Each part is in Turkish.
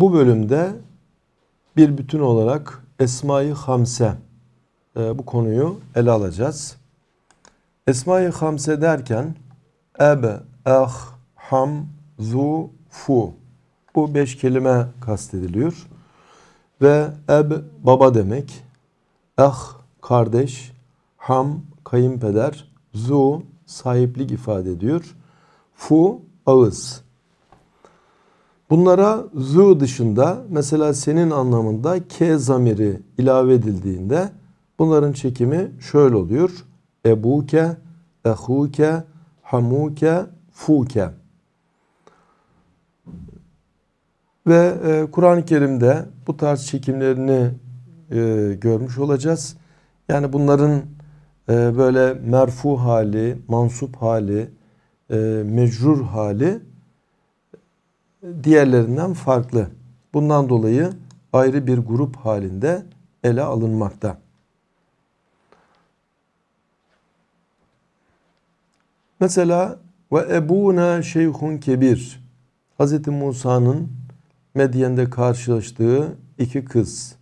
Bu bölümde bir bütün olarak Esma-i Hamse e, bu konuyu ele alacağız. Esma-i Hamse derken Eb, ah, ham, zu, fu bu beş kelime kastediliyor. Ve eb baba demek, ah kardeş, ham kayınpeder, zu sahiplik ifade ediyor. Fu ağız. Bunlara zu dışında mesela senin anlamında k zamiri ilave edildiğinde bunların çekimi şöyle oluyor. Ebuke, ehuke, hamuke, fuke. Ve e, Kur'an-ı Kerim'de bu tarz çekimlerini e, görmüş olacağız. Yani bunların e, böyle merfu hali, mansup hali, e, mecrur hali diğerlerinden farklı. Bundan dolayı ayrı bir grup halinde ele alınmakta. Mesela ve ebuna şeyhun kebir. Hz. Musa'nın Medyen'de karşılaştığı iki kız.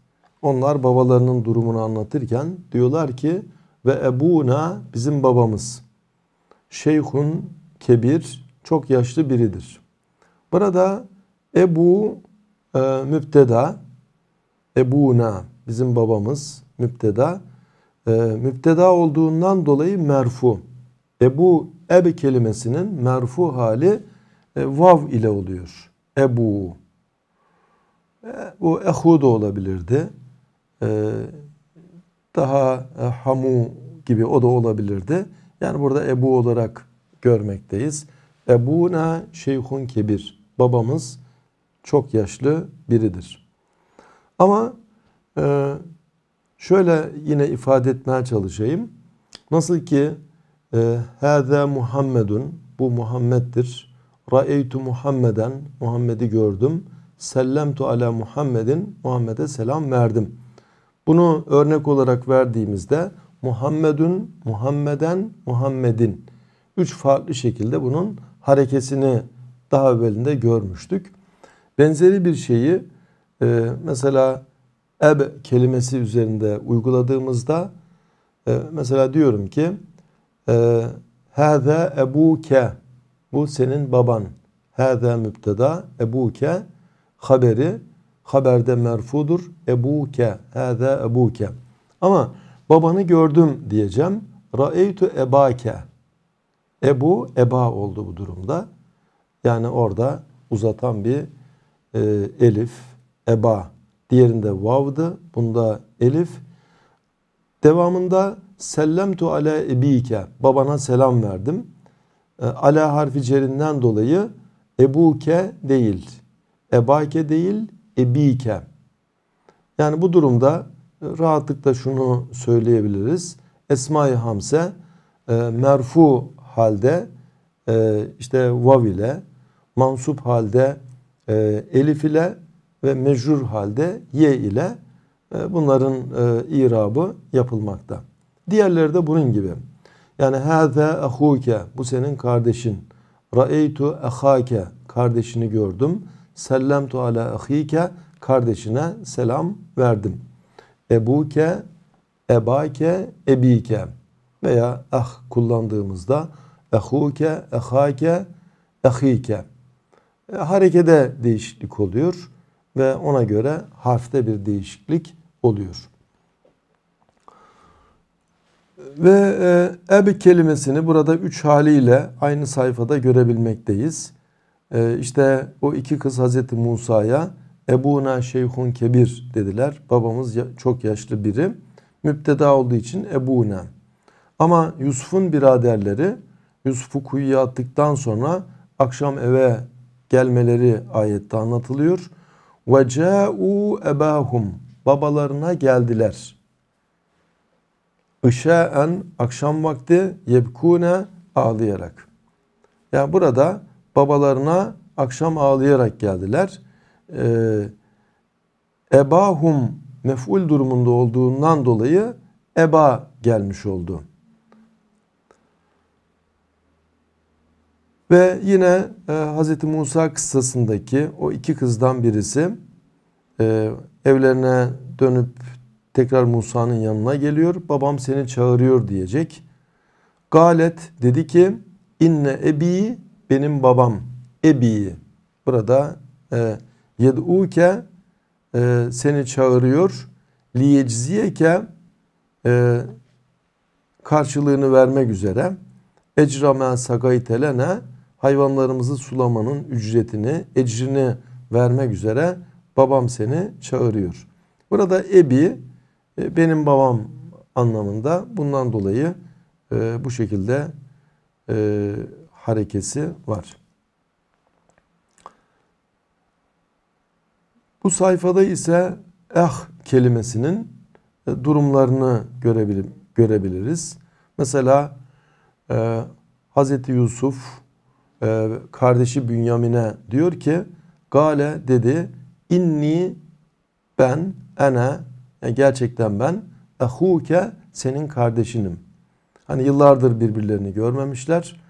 Onlar babalarının durumunu anlatırken diyorlar ki ve ebuna bizim babamız. Şeyhun kebir çok yaşlı biridir. Burada Ebu e, müpteda, Ebuna bizim babamız müpteda. E, müpteda olduğundan dolayı merfu. Ebu ebe kelimesinin merfu hali e, vav ile oluyor. Ebu. E, bu ehu da olabilirdi. E, daha e, hamu gibi o da olabilirdi. Yani burada Ebu olarak görmekteyiz. Ebuna şeyhun kebir babamız çok yaşlı biridir. Ama e, şöyle yine ifade etmeye çalışayım. Nasıl ki e, Hâzâ Muhammedun bu Muhammed'dir. Ra'eytu Muhammeden Muhammed'i gördüm. Sellemtu ala Muhammedin Muhammed'e selam verdim. Bunu örnek olarak verdiğimizde Muhammedun, Muhammeden, Muhammed'in üç farklı şekilde bunun harekesini daha evvelinde görmüştük. Benzeri bir şeyi e, mesela eb kelimesi üzerinde uyguladığımızda e, mesela diyorum ki e, Hâzâ ebûke Bu senin baban. Hâzâ müpteda ebûke haberi haberde merfudur. Ebuke hâzâ ebuke. Ama babanı gördüm diyeceğim. Ra'eytu ebake. Ebu eba oldu bu durumda. Yani orada uzatan bir e, elif, eba. Diğerinde vavdı. Bunda elif. Devamında sellemtu ala ebike. Babana selam verdim. E, ala harfi cerinden dolayı ebuke değil. Ebake değil, ebike. Yani bu durumda e, rahatlıkla şunu söyleyebiliriz. Esma-i Hamse e, merfu halde e, işte vav ile mansup halde e, elif ile ve mecrur halde ye ile e, bunların e, irabı yapılmakta. Diğerleri de bunun gibi. Yani hâze ahuke bu senin kardeşin. Ra'eytu ahake kardeşini gördüm. Sellemtu ala ahike kardeşine selam verdim. Ebuke, ebake, ebike veya ah kullandığımızda ehuke, ehake, ehike e, harekede değişiklik oluyor ve ona göre harfte bir değişiklik oluyor. Ve e, eb kelimesini burada üç haliyle aynı sayfada görebilmekteyiz. E, işte o iki kız Hazreti Musa'ya Ebuna Şeyhun Kebir dediler. Babamız ya, çok yaşlı biri. Müpteda olduğu için Ebuna. Ama Yusuf'un biraderleri Yusuf'u kuyuya attıktan sonra akşam eve gelmeleri ayette anlatılıyor. Ve ca'u ebahum babalarına geldiler. Işa'en akşam vakti yebkune ağlayarak. Yani burada babalarına akşam ağlayarak geldiler. Ee, ebahum mef'ul durumunda olduğundan dolayı eba gelmiş oldu. Ve yine e, Hz. Musa kıssasındaki o iki kızdan birisi e, evlerine dönüp tekrar Musa'nın yanına geliyor. Babam seni çağırıyor diyecek. Galet dedi ki inne ebi benim babam ebi burada e, yed'uke e, seni çağırıyor liyecziyeke e, karşılığını vermek üzere ecrame sagaytelene hayvanlarımızı sulamanın ücretini, ecrini vermek üzere babam seni çağırıyor. Burada ebi e, benim babam anlamında bundan dolayı e, bu şekilde e, harekesi var. Bu sayfada ise ah kelimesinin durumlarını görebilir, görebiliriz. Mesela e, Hz. Yusuf ee, kardeşi Bünyamin'e diyor ki Gale dedi inni ben ene yani e, gerçekten ben ehuke senin kardeşinim. Hani yıllardır birbirlerini görmemişler.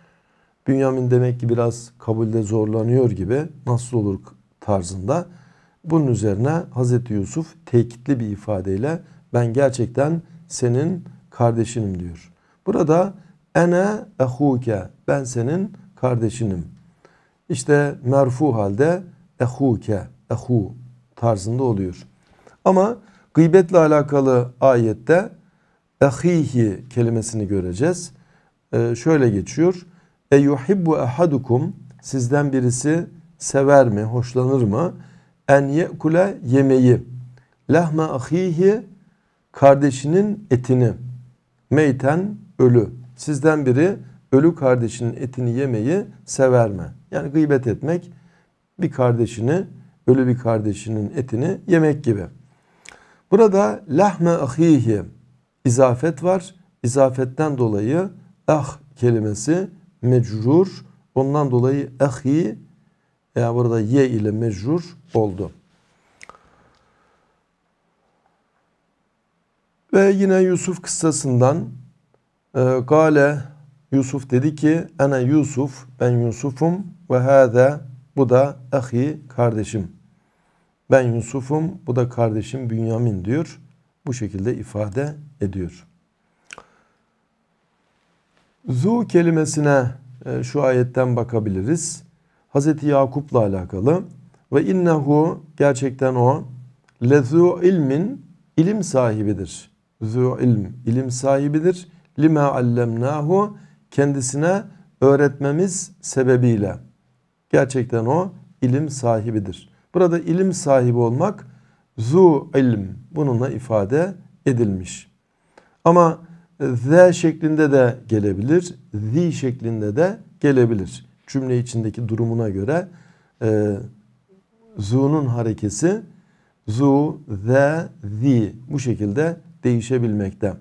Bünyamin demek ki biraz kabulde zorlanıyor gibi nasıl olur tarzında. Bunun üzerine Hazreti Yusuf tekitli bir ifadeyle ben gerçekten senin kardeşinim diyor. Burada ene ehuke ben senin kardeşinim. İşte merfu halde ehuke, ehu tarzında oluyor. Ama gıybetle alakalı ayette ehihi kelimesini göreceğiz. Ee, şöyle geçiyor. E yuhibbu ahadukum sizden birisi sever mi, hoşlanır mı? En yekule yemeği. Lahma ahihi kardeşinin etini. Meyten ölü. Sizden biri ölü kardeşinin etini yemeyi severme. Yani gıybet etmek bir kardeşini, ölü bir kardeşinin etini yemek gibi. Burada lahme ahihi izafet var. İzafetten dolayı ah kelimesi mecrur. Ondan dolayı ahi ya e, burada ye ile mecrur oldu. Ve yine Yusuf kıssasından Gale e, Yusuf dedi ki ana Yusuf ben Yusuf'um ve hâde bu da ahi kardeşim. Ben Yusuf'um bu da kardeşim Bünyamin diyor. Bu şekilde ifade ediyor. Zu kelimesine e, şu ayetten bakabiliriz. Hz. Yakup'la alakalı. Ve innehu gerçekten o lezu ilmin ilim sahibidir. Zu ilm ilim sahibidir. Lima allemnahu kendisine öğretmemiz sebebiyle gerçekten o ilim sahibidir. Burada ilim sahibi olmak zu ilim bununla ifade edilmiş. Ama e, ze şeklinde de gelebilir, zi şeklinde de gelebilir. Cümle içindeki durumuna göre e, zu'nun harekesi zu, ze, zi bu şekilde değişebilmekte.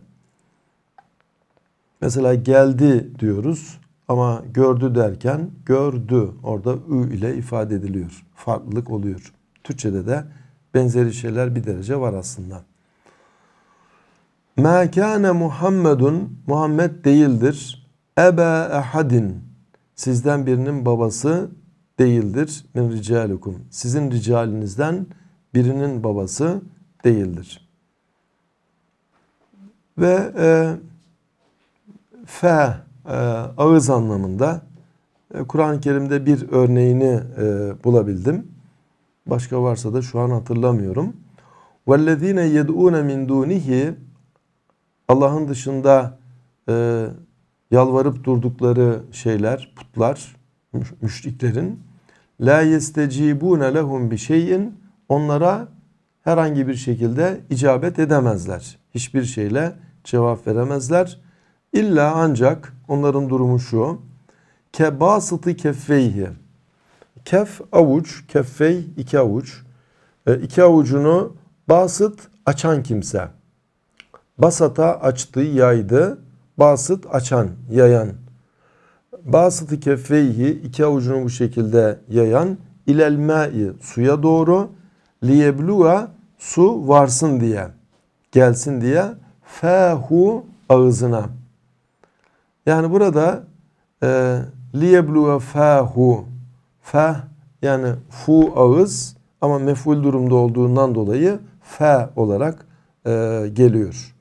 Mesela geldi diyoruz ama gördü derken gördü orada ü ile ifade ediliyor. Farklılık oluyor. Türkçede de benzeri şeyler bir derece var aslında. Mâ kâne Muhammedun Muhammed değildir. Ebe ehadin sizden birinin babası değildir. Min ricalukum sizin ricalinizden birinin babası değildir. Ve e, fe e, ağız anlamında e, Kur'an-ı Kerim'de bir örneğini e, bulabildim. Başka varsa da şu an hatırlamıyorum. وَالَّذ۪ينَ يَدْعُونَ مِنْ دُونِهِ Allah'ın dışında e, yalvarıp durdukları şeyler, putlar, müşriklerin la yestecibune lehum bi şeyin onlara herhangi bir şekilde icabet edemezler. Hiçbir şeyle cevap veremezler. İlla ancak onların durumu şu. Kebasıtı keffeyhi. Kef avuç, keffey iki avuç. E, iki avucunu basıt açan kimse. Basata açtı, yaydı. Basıt açan, yayan. Basıtı keffeyhi iki avucunu bu şekilde yayan. İlel ma'i suya doğru. Liyebluğa su varsın diye. Gelsin diye. Fehu ağzına. Yani burada e, liyebluve fahu fah yani fu ağız ama meful durumda olduğundan dolayı fe olarak e, geliyor.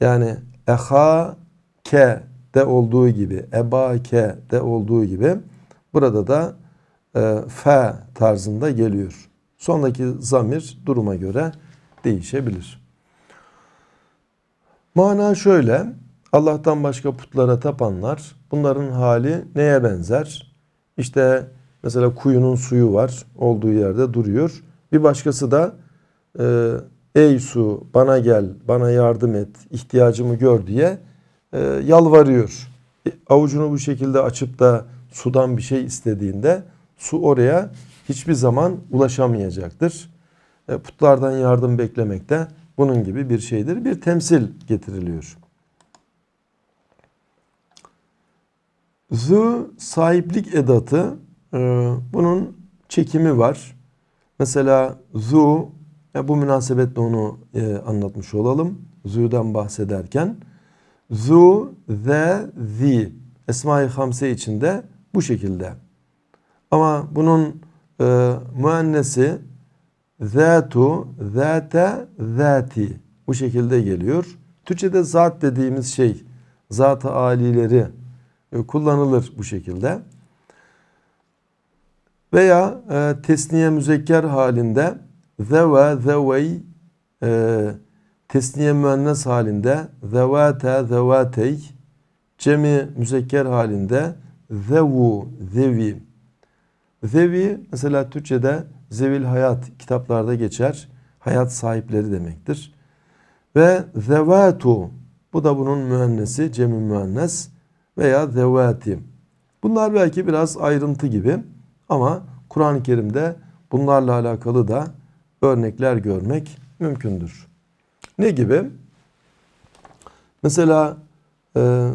Yani eha ke de olduğu gibi, eba ke de olduğu gibi burada da e, fe tarzında geliyor. Sondaki zamir duruma göre değişebilir. Mana şöyle. Allah'tan başka putlara tapanlar bunların hali neye benzer? İşte mesela kuyunun suyu var olduğu yerde duruyor. Bir başkası da e, ey su bana gel bana yardım et ihtiyacımı gör diye e, yalvarıyor. E, avucunu bu şekilde açıp da sudan bir şey istediğinde su oraya hiçbir zaman ulaşamayacaktır. E, putlardan yardım beklemek de bunun gibi bir şeydir. Bir temsil getiriliyor. The sahiplik edatı e, bunun çekimi var. Mesela zu ya bu münasebetle onu e, anlatmış olalım. Zu'dan bahsederken zu, the the Esma-i Hamse içinde bu şekilde. Ama bunun e, müennesi zatu, zate, zati bu şekilde geliyor. Türkçe'de zat dediğimiz şey zat-ı alileri e, kullanılır bu şekilde. Veya e, tesniye müzekker halinde zeva zevey e, tesniye müennes halinde zevate zevatey cemi müzekker halinde zevu zevi zevi mesela Türkçe'de zevil hayat kitaplarda geçer hayat sahipleri demektir ve zevatu bu da bunun müennesi cemi müennes veya zevati. Bunlar belki biraz ayrıntı gibi ama Kur'an-ı Kerim'de bunlarla alakalı da örnekler görmek mümkündür. Ne gibi? Mesela e,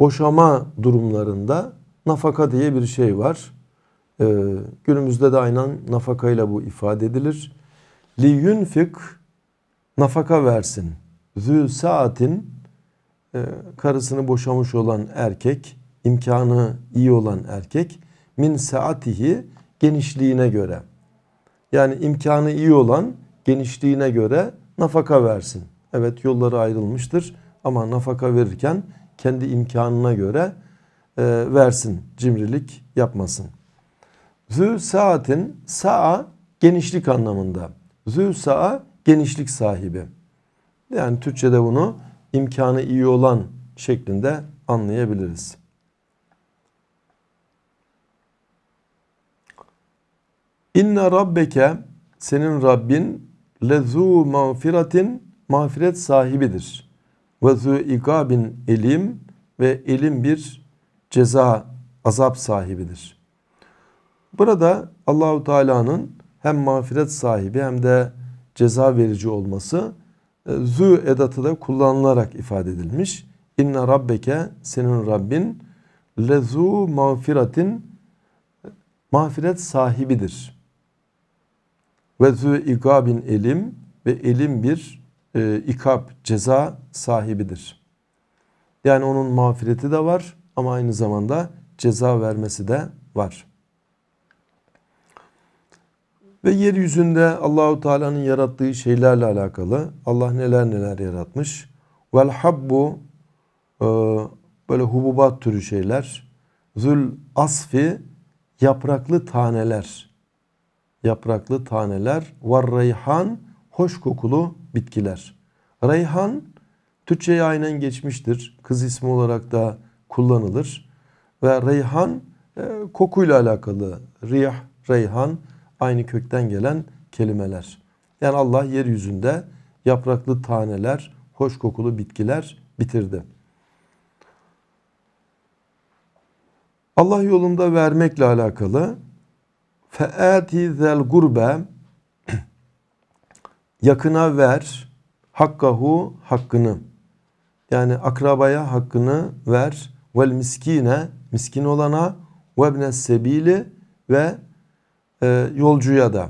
boşama durumlarında nafaka diye bir şey var. E, günümüzde de aynen nafakayla bu ifade edilir. Li yunfik nafaka versin. Zü saatin ee, karısını boşamış olan erkek, imkanı iyi olan erkek min saatihi genişliğine göre. Yani imkanı iyi olan genişliğine göre nafaka versin. Evet yolları ayrılmıştır ama nafaka verirken kendi imkanına göre e, versin. Cimrilik yapmasın. Zü saatin saa genişlik anlamında. Zü saa genişlik sahibi. Yani Türkçe'de bunu imkanı iyi olan şeklinde anlayabiliriz. İnne rabbeke senin Rabbin lezu mağfiratin mağfiret sahibidir. Ve zu ikabin elim ve elim bir ceza azap sahibidir. Burada Allahu Teala'nın hem mağfiret sahibi hem de ceza verici olması e, zü edatı da kullanılarak ifade edilmiş. İnne rabbeke senin Rabbin lezu mağfiratin mağfiret sahibidir. Ve zü ikabin elim ve elim bir e, ikab ceza sahibidir. Yani onun mağfireti de var ama aynı zamanda ceza vermesi de var. Ve yeryüzünde Allahu Teala'nın yarattığı şeylerle alakalı Allah neler neler yaratmış. Vel habbu e, böyle hububat türü şeyler. Zül asfi yapraklı taneler. Yapraklı taneler. Var reyhan hoş kokulu bitkiler. Reyhan Türkçe'ye aynen geçmiştir. Kız ismi olarak da kullanılır. Ve reyhan e, kokuyla alakalı. Riyah, reyhan aynı kökten gelen kelimeler. Yani Allah yeryüzünde yapraklı taneler, hoş kokulu bitkiler bitirdi. Allah yolunda vermekle alakalı fe'ati zel gurbe yakına ver hakkahu hakkını yani akrabaya hakkını ver vel miskine miskin olana ve sebili ve e, yolcuya da.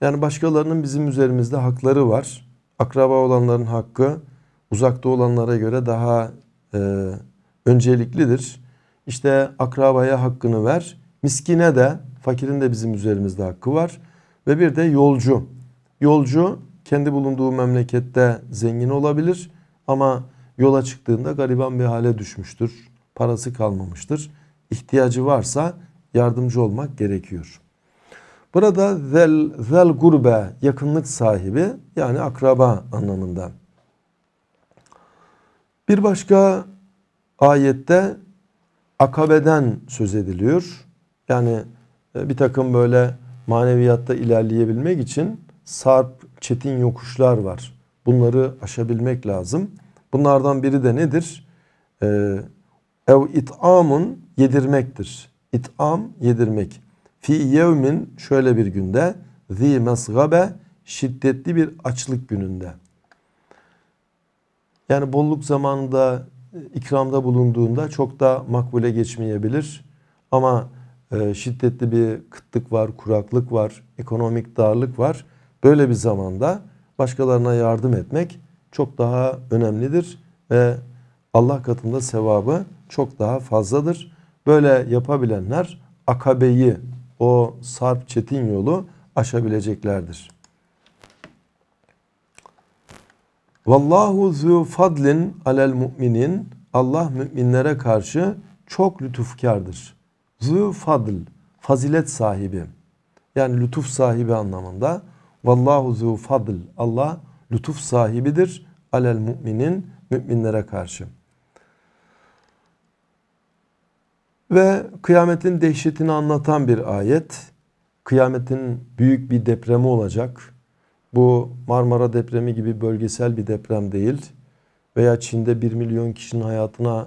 Yani başkalarının bizim üzerimizde hakları var. Akraba olanların hakkı uzakta olanlara göre daha e, önceliklidir. İşte akrabaya hakkını ver. Miskine de fakirin de bizim üzerimizde hakkı var. Ve bir de yolcu. Yolcu kendi bulunduğu memlekette zengin olabilir ama yola çıktığında gariban bir hale düşmüştür. Parası kalmamıştır. İhtiyacı varsa yardımcı olmak gerekiyor. Burada zel, zel gurbe yakınlık sahibi yani akraba anlamında. Bir başka ayette akabeden söz ediliyor. Yani e, bir takım böyle maneviyatta ilerleyebilmek için sarp, çetin yokuşlar var. Bunları aşabilmek lazım. Bunlardan biri de nedir? E, ev it'amun yedirmektir. İt'am yedirmek. Fi yevmin şöyle bir günde zi mesgabe şiddetli bir açlık gününde. Yani bolluk zamanında ikramda bulunduğunda çok da makbule geçmeyebilir. Ama e, şiddetli bir kıtlık var, kuraklık var, ekonomik darlık var. Böyle bir zamanda başkalarına yardım etmek çok daha önemlidir ve Allah katında sevabı çok daha fazladır. Böyle yapabilenler akabeyi o sarp çetin yolu aşabileceklerdir. Vallahu zu fadlin alel mu'minin Allah müminlere karşı çok lütufkardır. Zu fadl fazilet sahibi yani lütuf sahibi anlamında. Vallahu zu fadl Allah lütuf sahibidir alel mu'minin müminlere karşı. Ve kıyametin dehşetini anlatan bir ayet. Kıyametin büyük bir depremi olacak. Bu Marmara depremi gibi bölgesel bir deprem değil. Veya Çin'de 1 milyon kişinin hayatına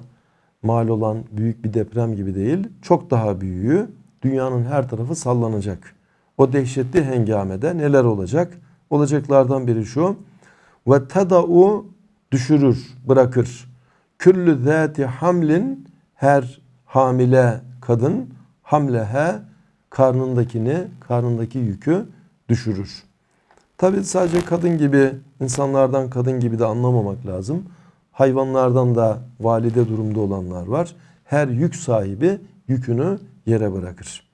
mal olan büyük bir deprem gibi değil. Çok daha büyüğü dünyanın her tarafı sallanacak. O dehşetli hengamede neler olacak? Olacaklardan biri şu. Ve tedau düşürür, bırakır. Küllü zati hamlin her hamile kadın hamlehe karnındakini, karnındaki yükü düşürür. Tabi sadece kadın gibi, insanlardan kadın gibi de anlamamak lazım. Hayvanlardan da valide durumda olanlar var. Her yük sahibi yükünü yere bırakır.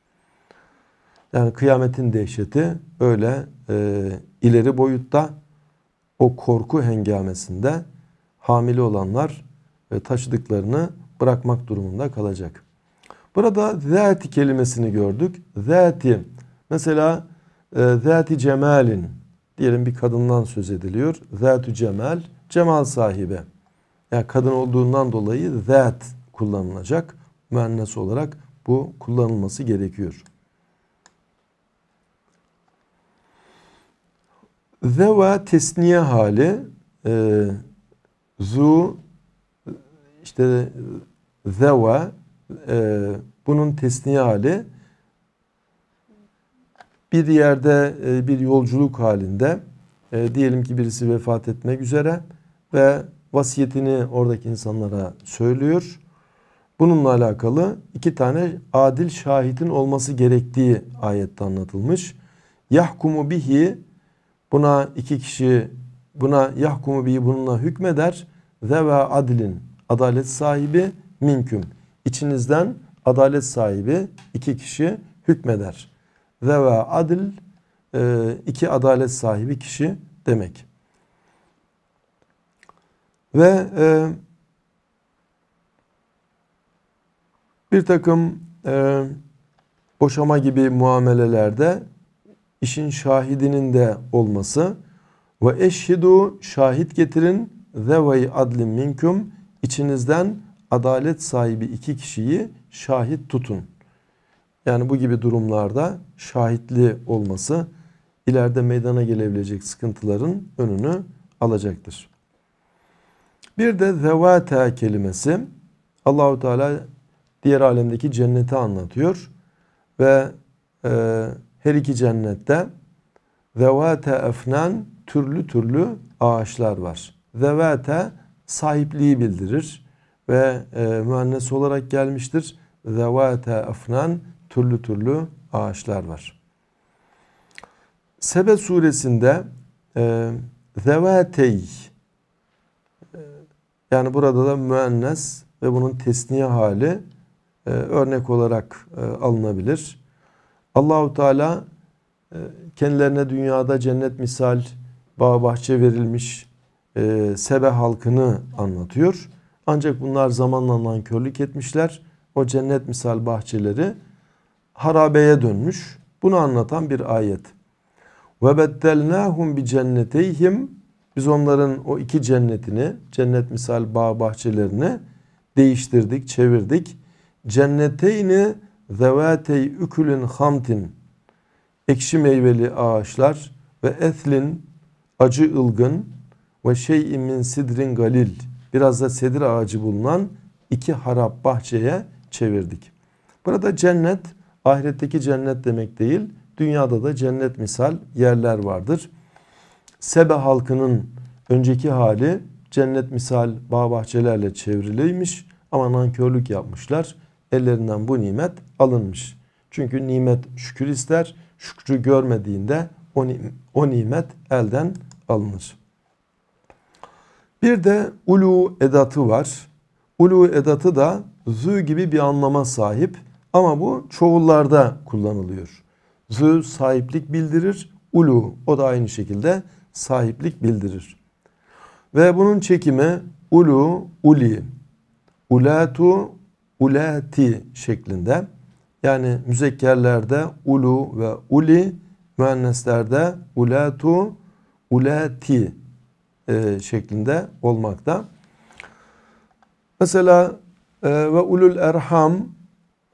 Yani kıyametin dehşeti öyle e, ileri boyutta o korku hengamesinde hamile olanlar e, taşıdıklarını bırakmak durumunda kalacak. Burada zati kelimesini gördük. Zati mesela e, zati cemalin diyelim bir kadından söz ediliyor. Zatü cemal cemal sahibi. Ya yani kadın olduğundan dolayı zat kullanılacak. Müennes olarak bu kullanılması gerekiyor. Zeva tesniye hali e, zu işte zeva e, bunun tesniye hali bir yerde e, bir yolculuk halinde e, diyelim ki birisi vefat etmek üzere ve vasiyetini oradaki insanlara söylüyor. Bununla alakalı iki tane adil şahidin olması gerektiği ayette anlatılmış. Yahkumu bihi buna iki kişi buna yahkumu bihi bununla hükmeder ve adilin adalet sahibi minküm. İçinizden adalet sahibi iki kişi hükmeder. Ve ve adil e, iki adalet sahibi kişi demek. Ve e, bir takım e, boşama gibi muamelelerde işin şahidinin de olması ve eşhidu şahit getirin zeveyi adlin minkum içinizden adalet sahibi iki kişiyi şahit tutun. Yani bu gibi durumlarda şahitli olması ileride meydana gelebilecek sıkıntıların önünü alacaktır. Bir de zevata kelimesi Allahu Teala diğer alemdeki cenneti anlatıyor ve e, her iki cennette zevate efnan türlü türlü ağaçlar var. Zevate sahipliği bildirir ve e, müennes olarak gelmiştir. Zevate afnan türlü türlü ağaçlar var. Sebe suresinde e, zevatey e, yani burada da müennes ve bunun tesniye hali e, örnek olarak e, alınabilir. Allahu Teala e, kendilerine dünyada cennet misal bağ bahçe verilmiş e, Sebe halkını anlatıyor. Ancak bunlar zamanla nankörlük etmişler. O cennet misal bahçeleri harabeye dönmüş. Bunu anlatan bir ayet. Ve beddelnahum bi cenneteyhim biz onların o iki cennetini, cennet misal bağ bahçelerini değiştirdik, çevirdik. Cenneteyni zevatey ükülün hamtin ekşi meyveli ağaçlar ve etlin acı ılgın ve şeyin min sidrin galil biraz da sedir ağacı bulunan iki harap bahçeye çevirdik. Burada cennet ahiretteki cennet demek değil dünyada da cennet misal yerler vardır. Sebe halkının önceki hali cennet misal bağ bahçelerle çevriliymiş ama nankörlük yapmışlar. Ellerinden bu nimet alınmış. Çünkü nimet şükür ister. Şükrü görmediğinde o, o nimet elden alınır. Bir de ulu edatı var. Ulu edatı da zü gibi bir anlama sahip ama bu çoğullarda kullanılıyor. Zü sahiplik bildirir, ulu o da aynı şekilde sahiplik bildirir. Ve bunun çekimi ulu, uli, ulatu, ulati şeklinde. Yani müzekkerlerde ulu ve uli, müenneslerde ulatu, ulati e, şeklinde olmakta. Mesela e, ve ulul erham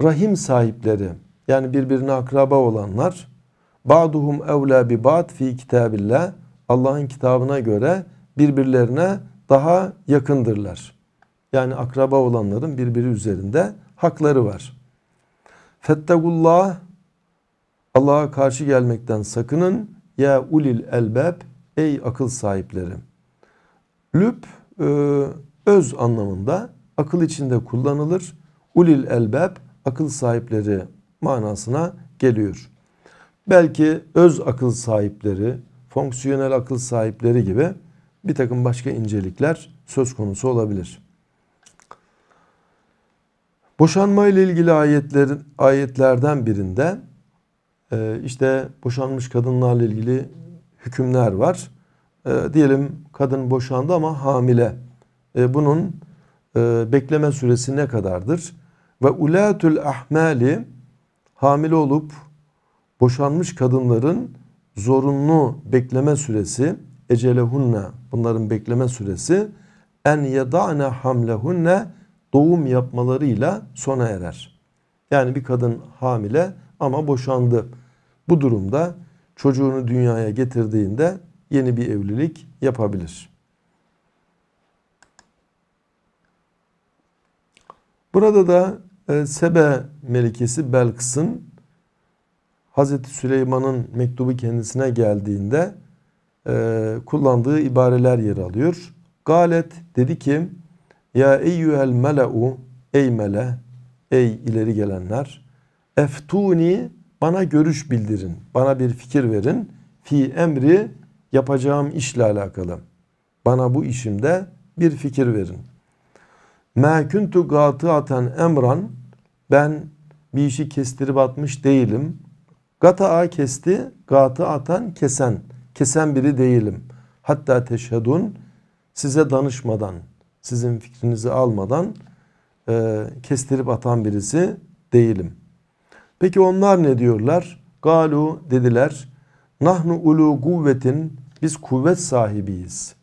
rahim sahipleri yani birbirine akraba olanlar ba'duhum evla bi ba'd fi kitabillah Allah'ın kitabına göre birbirlerine daha yakındırlar. Yani akraba olanların birbiri üzerinde hakları var. Fettagullah Allah'a karşı gelmekten sakının ya ulil elbeb ey akıl sahipleri. Lüb e, öz anlamında akıl içinde kullanılır. Ulil elbab akıl sahipleri manasına geliyor. Belki öz akıl sahipleri, fonksiyonel akıl sahipleri gibi bir takım başka incelikler söz konusu olabilir. Boşanma ile ilgili ayetlerin ayetlerden birinde e, işte boşanmış kadınlarla ilgili hükümler var e, diyelim kadın boşandı ama hamile. E, bunun e, bekleme süresi ne kadardır? Ve ula'tul ahmali hamile olup boşanmış kadınların zorunlu bekleme süresi ecelehunna bunların bekleme süresi en yeda'ne hamlehunne doğum yapmalarıyla sona erer. Yani bir kadın hamile ama boşandı. Bu durumda çocuğunu dünyaya getirdiğinde yeni bir evlilik yapabilir. Burada da e, Sebe Melikesi Belkıs'ın Hazreti Süleyman'ın mektubu kendisine geldiğinde e, kullandığı ibareler yer alıyor. Galet dedi ki Ya eyyühel mele'u Ey mele Ey ileri gelenler Eftuni bana görüş bildirin. Bana bir fikir verin. Fi emri yapacağım işle alakalı. Bana bu işimde bir fikir verin. Mekuntu kuntu gâtıaten emran ben bir işi kestirip atmış değilim. Gata'a kesti, gataatan kesen. Kesen biri değilim. Hatta teşhedun size danışmadan, sizin fikrinizi almadan e, kestirip atan birisi değilim. Peki onlar ne diyorlar? Galu dediler. Nahnu ulu kuvvetin biz kuvvet sahibiyiz.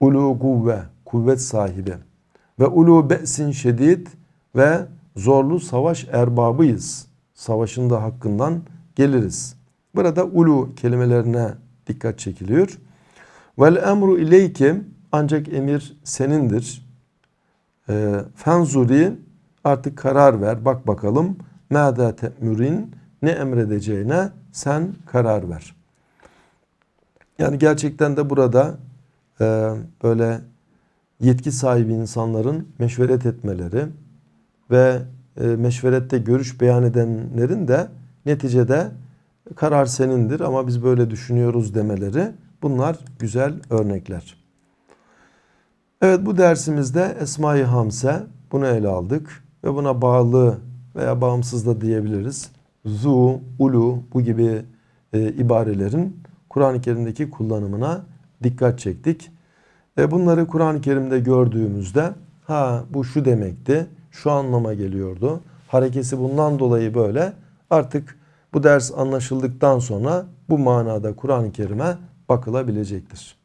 Ulu kuvve kuvvet sahibi ve ulu be'sin şedid ve zorlu savaş erbabıyız. Savaşın da hakkından geliriz. Burada ulu kelimelerine dikkat çekiliyor. Vel emru ileyke ancak emir senindir. E, fenzuri artık karar ver bak bakalım. Nâdâ te'mürin ne emredeceğine sen karar ver. Yani gerçekten de burada e, böyle yetki sahibi insanların meşveret etmeleri ve e, meşverette görüş beyan edenlerin de neticede karar senindir ama biz böyle düşünüyoruz demeleri bunlar güzel örnekler. Evet bu dersimizde Esma-i Hamse bunu ele aldık ve buna bağlı veya bağımsız da diyebiliriz zu, ulu bu gibi e, ibarelerin Kur'an-ı Kerim'deki kullanımına dikkat çektik. E, bunları Kur'an-ı Kerim'de gördüğümüzde ha bu şu demekti, şu anlama geliyordu. Harekesi bundan dolayı böyle. Artık bu ders anlaşıldıktan sonra bu manada Kur'an-ı Kerim'e bakılabilecektir.